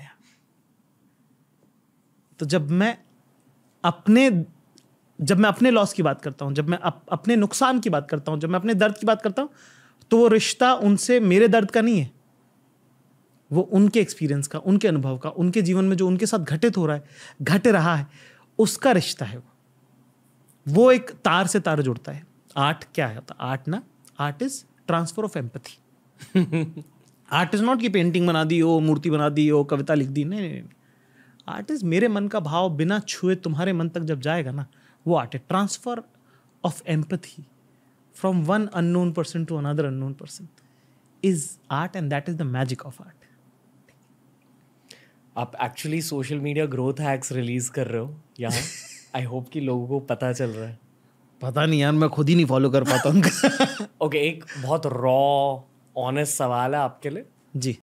आया तो जब मैं अपने जब मैं अपने लॉस की बात करता हूं जब मैं अप, अपने नुकसान की बात करता हूं जब मैं अपने दर्द की बात करता हूं तो वो रिश्ता उनसे मेरे दर्द का नहीं है वो उनके एक्सपीरियंस का उनके अनुभव का उनके जीवन में जो उनके साथ घटित हो रहा है घट रहा है उसका रिश्ता है वो वो एक तार से तार जुड़ता है आर्ट क्या है तो आर्ट ना art is transfer of empathy art is not कि पेंटिंग बना दी हो मूर्ति बना दी हो कविता लिख दी नहीं नहीं इज मेरे मन का भाव बिना छुए तुम्हारे मन तक जब जाएगा ना वो आर्ट है transfer of empathy from one unknown person to another unknown person is art and that is the magic of art आप actually social media growth hacks release कर रहे हो यहाँ आई होप कि लोगों को पता चल रहा है पता नहीं यार मैं खुद ही नहीं फॉलो कर पाता हूँ ओके okay, एक बहुत रॉ ऑनेस्ट सवाल है आपके लिए जी